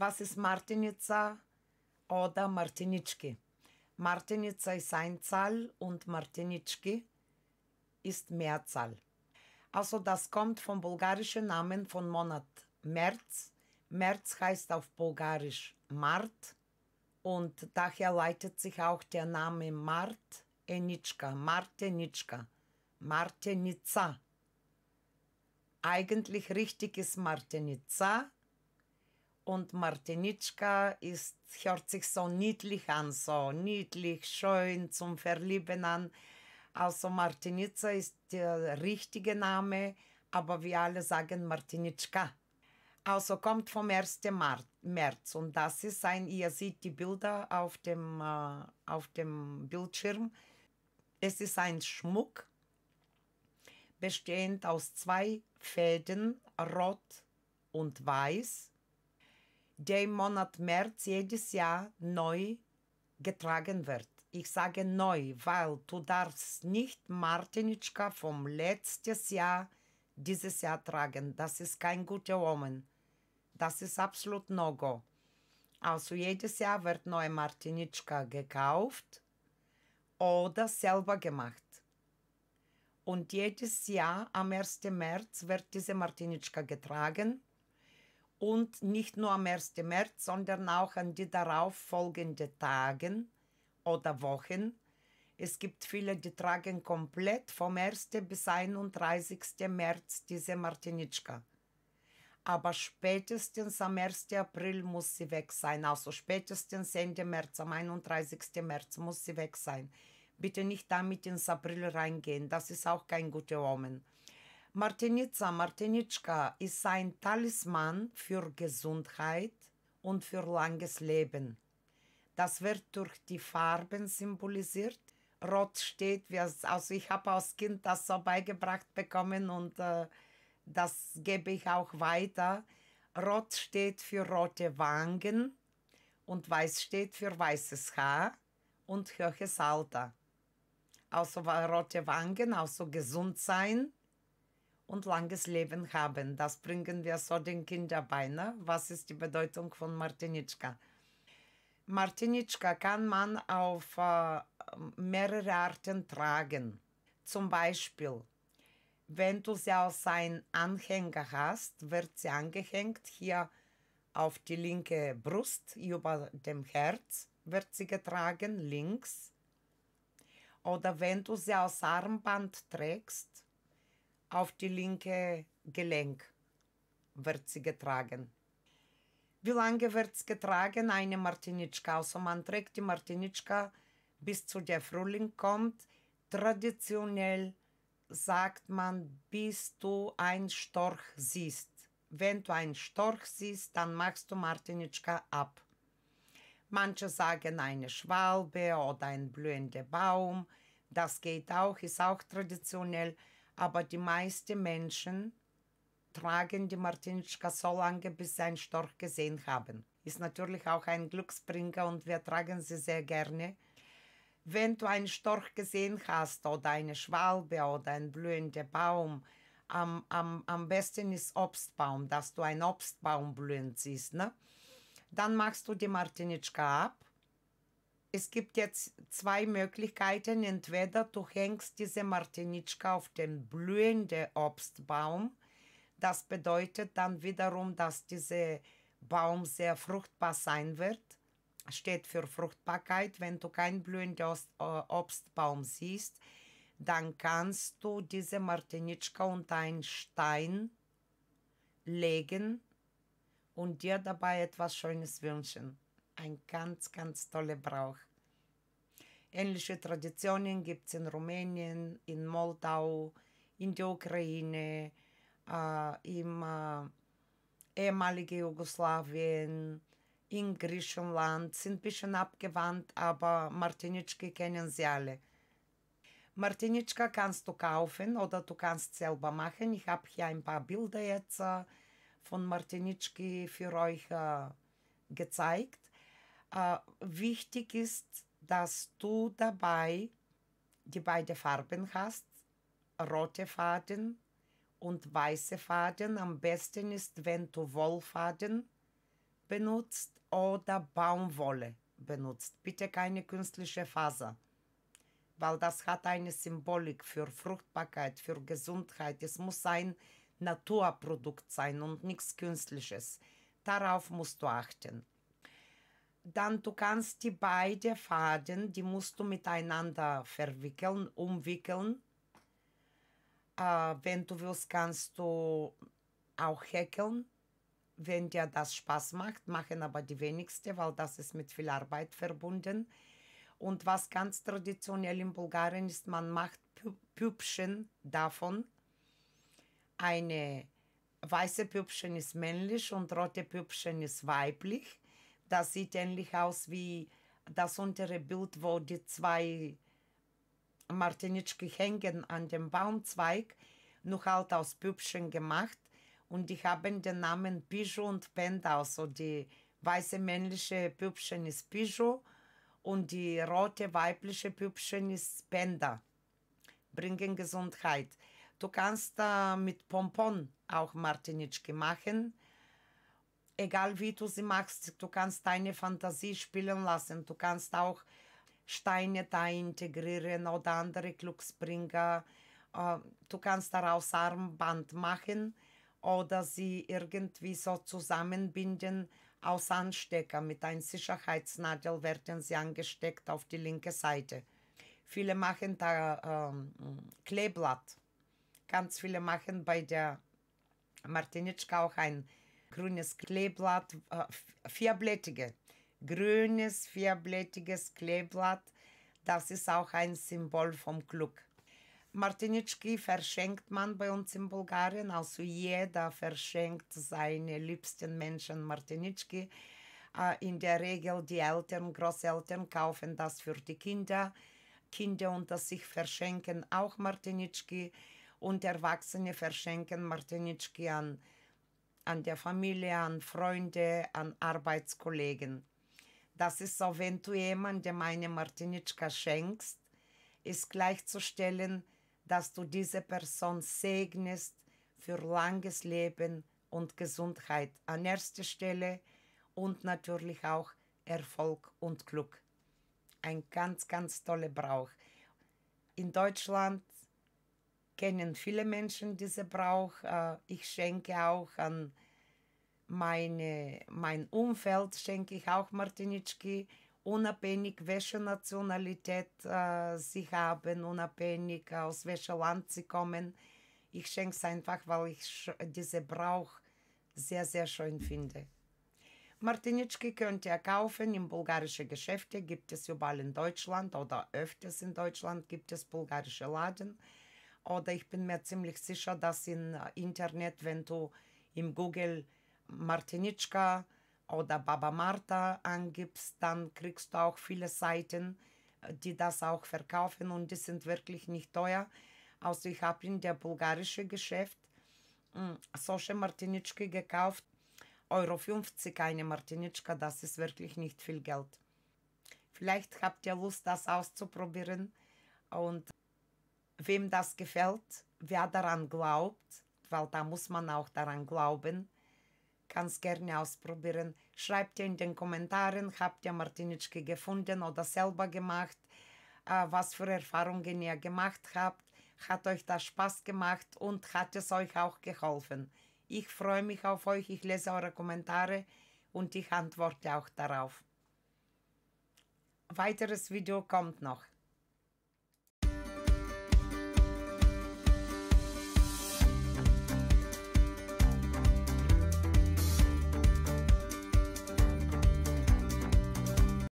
Was ist Martinica oder Martinitschki? Martinica ist Einzahl und Martinitschki ist Mehrzahl. Also das kommt vom bulgarischen Namen von Monat März. März heißt auf bulgarisch Mart und daher leitet sich auch der Name Mart Enitschka, Martenitschka, Martenica. Eigentlich richtig ist Martinica, und Martinitschka ist, hört sich so niedlich an, so niedlich, schön zum Verlieben an. Also Martinica ist der richtige Name, aber wir alle sagen Martinitschka. Also kommt vom 1. März und das ist ein, ihr seht die Bilder auf dem, äh, auf dem Bildschirm. Es ist ein Schmuck, bestehend aus zwei Fäden, rot und weiß der Monat März jedes Jahr neu getragen wird. Ich sage neu, weil du darfst nicht Martinitschka vom letztes Jahr dieses Jahr tragen. Das ist kein guter Omen. Das ist absolut No-Go. Also jedes Jahr wird neue Martinitschka gekauft oder selber gemacht. Und jedes Jahr am 1. März wird diese Martinitschka getragen und nicht nur am 1. März, sondern auch an die darauffolgenden Tagen oder Wochen. Es gibt viele, die tragen komplett vom 1. bis 31. März diese Martinitschka. Aber spätestens am 1. April muss sie weg sein. Also spätestens Ende März, am 31. März muss sie weg sein. Bitte nicht damit ins April reingehen. Das ist auch kein guter Omen. Martinica Martinitschka ist ein Talisman für Gesundheit und für langes Leben. Das wird durch die Farben symbolisiert. Rot steht, also ich habe als Kind das so beigebracht bekommen und äh, das gebe ich auch weiter. Rot steht für rote Wangen und weiß steht für weißes Haar und höheres Alter. Also rote Wangen, also gesund sein und langes Leben haben. Das bringen wir so den Kindern bei. Ne? Was ist die Bedeutung von Martinitschka? Martinitschka kann man auf äh, mehrere Arten tragen. Zum Beispiel, wenn du sie als einen Anhänger hast, wird sie angehängt hier auf die linke Brust, über dem Herz wird sie getragen, links. Oder wenn du sie als Armband trägst, auf die linke Gelenk wird sie getragen. Wie lange wird es getragen? Eine Martinitschka. Also man trägt die Martinitschka bis zu der Frühling kommt. Traditionell sagt man, bis du ein Storch siehst. Wenn du ein Storch siehst, dann machst du Martinitschka ab. Manche sagen eine Schwalbe oder ein blühender Baum. Das geht auch, ist auch traditionell aber die meisten Menschen tragen die Martinitschka so lange, bis sie einen Storch gesehen haben. Ist natürlich auch ein Glücksbringer und wir tragen sie sehr gerne. Wenn du einen Storch gesehen hast oder eine Schwalbe oder einen blühenden Baum, am, am, am besten ist Obstbaum, dass du einen Obstbaum blühend siehst. Ne? Dann machst du die Martinitschka ab es gibt jetzt zwei Möglichkeiten. Entweder du hängst diese Martinitschka auf den blühenden Obstbaum. Das bedeutet dann wiederum, dass dieser Baum sehr fruchtbar sein wird. Steht für Fruchtbarkeit. Wenn du keinen blühenden äh, Obstbaum siehst, dann kannst du diese Martinitschka unter einen Stein legen und dir dabei etwas Schönes wünschen ein ganz, ganz toller Brauch. Ähnliche Traditionen gibt es in Rumänien, in Moldau, in der Ukraine, äh, im äh, ehemaligen Jugoslawien, in Griechenland. Sind ein bisschen abgewandt, aber Martinitschke kennen sie alle. Martinitschka kannst du kaufen oder du kannst selber machen. Ich habe hier ein paar Bilder jetzt äh, von Martinitschki für euch äh, gezeigt. Äh, wichtig ist, dass du dabei die beiden Farben hast, rote Faden und weiße Faden. Am besten ist, wenn du Wollfaden benutzt oder Baumwolle benutzt. Bitte keine künstliche Faser, weil das hat eine Symbolik für Fruchtbarkeit, für Gesundheit. Es muss ein Naturprodukt sein und nichts Künstliches. Darauf musst du achten dann du kannst die beiden Faden, die musst du miteinander verwickeln, umwickeln. Äh, wenn du willst, kannst du auch häkeln, wenn dir das Spaß macht, machen aber die wenigsten, weil das ist mit viel Arbeit verbunden. Und was ganz traditionell in Bulgarien ist, man macht Püppchen davon. Eine weiße Püppchen ist männlich und rote Püppchen ist weiblich. Das sieht ähnlich aus wie das untere Bild, wo die zwei Martinitschki hängen an dem Baumzweig, noch halt aus Püppchen gemacht. Und die haben den Namen Pijo und Penda, also die weiße männliche Püppchen ist Pijo und die rote weibliche Püppchen ist Penda. Bringen Gesundheit. Du kannst äh, mit Pompon auch Martinitschki machen egal wie du sie machst, du kannst deine Fantasie spielen lassen. Du kannst auch Steine da integrieren oder andere Glücksbringer. Äh, du kannst daraus Armband machen oder sie irgendwie so zusammenbinden aus Anstecker. Mit einer Sicherheitsnadel werden sie angesteckt auf die linke Seite. Viele machen da ähm, Kleeblatt. Ganz viele machen bei der Martinitschka auch ein grünes Kleeblatt, äh, vierblättige, grünes vierblättiges Kleeblatt. Das ist auch ein Symbol vom Glück. Martinitschki verschenkt man bei uns in Bulgarien, also jeder verschenkt seine liebsten Menschen Martinitschki. Äh, in der Regel die Eltern, Großeltern kaufen das für die Kinder. Kinder unter sich verschenken auch Martinitschki und Erwachsene verschenken Martinitschki an an der Familie, an Freunde, an Arbeitskollegen. Das ist so, wenn du jemandem eine Martinitschka schenkst, ist gleichzustellen, dass du diese Person segnest für langes Leben und Gesundheit an erster Stelle und natürlich auch Erfolg und Glück. Ein ganz, ganz toller Brauch. In Deutschland kennen viele Menschen diesen Brauch. Äh, ich schenke auch an meine, mein Umfeld, schenke ich auch Martinitschki, unabhängig welche Nationalität äh, sie haben, unabhängig aus welchem Land sie kommen. Ich schenke es einfach, weil ich diesen Brauch sehr, sehr schön finde. Martinitschki könnt ihr kaufen in bulgarischen Geschäften, gibt es überall in Deutschland oder öfters in Deutschland gibt es bulgarische Laden. Oder ich bin mir ziemlich sicher, dass im äh, Internet, wenn du im Google Martinitschka oder Baba Marta angibst, dann kriegst du auch viele Seiten, äh, die das auch verkaufen und die sind wirklich nicht teuer. Also ich habe in der bulgarischen Geschäft hm, solche Martinitschke gekauft. Euro 50 eine Martinitschka, das ist wirklich nicht viel Geld. Vielleicht habt ihr Lust, das auszuprobieren und wem das gefällt, wer daran glaubt, weil da muss man auch daran glauben, kann es gerne ausprobieren. Schreibt ihr in den Kommentaren, habt ihr Martinitschke gefunden oder selber gemacht, äh, was für Erfahrungen ihr gemacht habt, hat euch das Spaß gemacht und hat es euch auch geholfen. Ich freue mich auf euch, ich lese eure Kommentare und ich antworte auch darauf. Weiteres Video kommt noch.